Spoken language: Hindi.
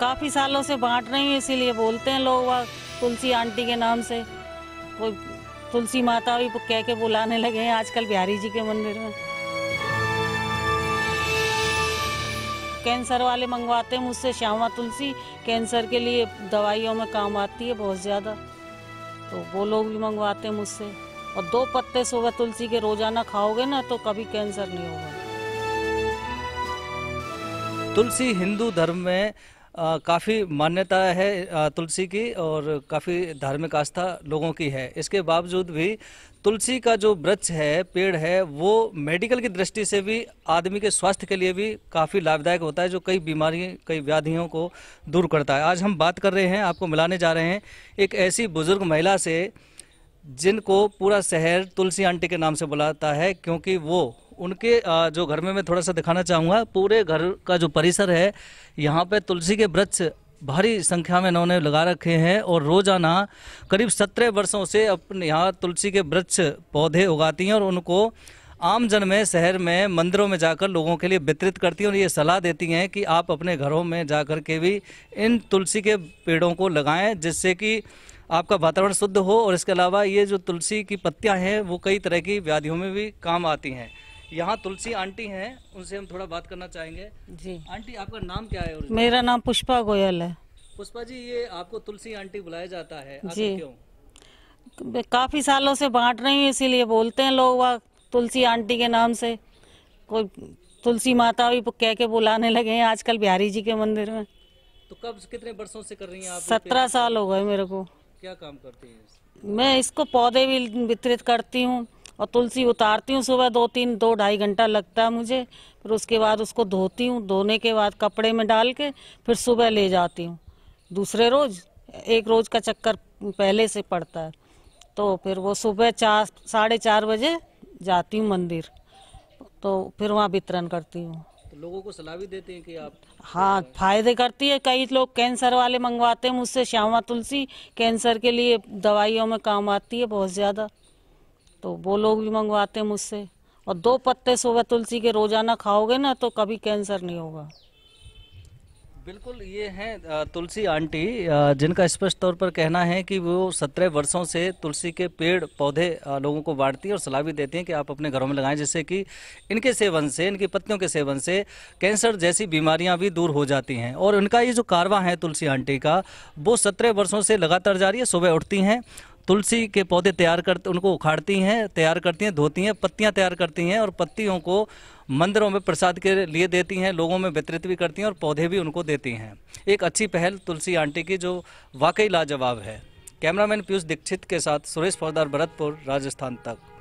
काफ़ी सालों से बांट रही हूँ इसीलिए बोलते हैं लोग वह तुलसी आंटी के नाम से कोई तुलसी माता भी कह के बुलाने लगे हैं आजकल बिहारी जी के मंदिर में कैंसर वाले मंगवाते हैं मुझसे श्यामा तुलसी कैंसर के लिए दवाइयों में काम आती है बहुत ज़्यादा तो वो लोग भी मंगवाते हैं मुझसे और दो पत्ते सुबह तुलसी के रोजाना खाओगे ना तो कभी कैंसर नहीं होगा तुलसी हिंदू धर्म में काफ़ी मान्यता है तुलसी की और काफ़ी धार्मिक आस्था लोगों की है इसके बावजूद भी तुलसी का जो वृक्ष है पेड़ है वो मेडिकल की दृष्टि से भी आदमी के स्वास्थ्य के लिए भी काफ़ी लाभदायक होता है जो कई बीमारी कई व्याधियों को दूर करता है आज हम बात कर रहे हैं आपको मिलाने जा रहे हैं एक ऐसी बुजुर्ग महिला से जिनको पूरा शहर तुलसी आंटी के नाम से बुलाता है क्योंकि वो उनके जो घर में मैं थोड़ा सा दिखाना चाहूँगा पूरे घर का जो परिसर है यहाँ पे तुलसी के वृक्ष भारी संख्या में इन्होंने लगा रखे हैं और रोज़ाना करीब सत्रह वर्षों से अपने यहाँ तुलसी के वृक्ष पौधे उगाती हैं और उनको आमजन में शहर में मंदिरों में जाकर लोगों के लिए वितरित करती हैं और ये सलाह देती हैं कि आप अपने घरों में जा कर के भी इन तुलसी के पेड़ों को लगाएं जिससे कि आपका वातावरण शुद्ध हो और इसके अलावा ये जो तुलसी की पत्तियां हैं वो कई तरह की व्याधियों में भी काम आती हैं यहाँ तुलसी आंटी हैं उनसे हम थोड़ा बात करना चाहेंगे जी आंटी आपका नाम क्या है उर्णा? मेरा नाम पुष्पा गोयल है पुष्पा जी ये आपको तुलसी आंटी बुलाया जाता है जी क्यों काफी सालों से बांट रही हूँ इसीलिए बोलते हैं लोग वह तुलसी आंटी के नाम से कोई तुलसी माता भी कह के बुलाने लगे हैं आजकल बिहारी जी के मंदिर में तो कब कितने वर्षों से कर रही हैं आप सत्रह साल हो गए मेरे को क्या काम करती हैं मैं इसको पौधे भी वितरित करती हूँ और तुलसी उतारती हूँ सुबह दो तीन दो ढाई घंटा लगता है मुझे फिर उसके बाद उसको धोती हूँ धोने के बाद कपड़े में डाल के फिर सुबह ले जाती हूँ दूसरे रोज एक रोज का चक्कर पहले से पड़ता है तो फिर वो सुबह चार साढ़े चार बजे जाती हूँ मंदिर तो फिर वहाँ वितरण करती हूँ तो लोगों को सलाह भी देते हैं कि आप हाँ फायदे करती है कई लोग कैंसर वाले मंगवाते हैं मुझसे श्यामा तुलसी कैंसर के लिए दवाइयों में काम आती है बहुत ज़्यादा तो वो लोग भी मंगवाते हैं मुझसे और दो पत्ते सुबह तुलसी के रोजाना खाओगे ना तो कभी कैंसर नहीं होगा बिल्कुल ये हैं तुलसी आंटी जिनका स्पष्ट तौर पर कहना है कि वो सत्रह वर्षों से तुलसी के पेड़ पौधे लोगों को बांटती है और सलाह भी देती हैं कि आप अपने घरों में लगाएं जिससे कि इनके सेवन से इनकी पत्तियों के सेवन से कैंसर जैसी बीमारियां भी दूर हो जाती हैं और उनका ये जो कारवा है तुलसी आंटी का वो सत्रह वर्षों से लगातार जारी है सुबह उठती हैं तुलसी के पौधे तैयार कर उनको उखाड़ती हैं तैयार करती हैं धोती हैं पत्तियां तैयार करती हैं और पत्तियों को मंदिरों में प्रसाद के लिए देती हैं लोगों में वितरित भी करती हैं और पौधे भी उनको देती हैं एक अच्छी पहल तुलसी आंटी की जो वाकई लाजवाब है कैमरामैन पीयूष दीक्षित के साथ सुरेश फौदार भरतपुर राजस्थान तक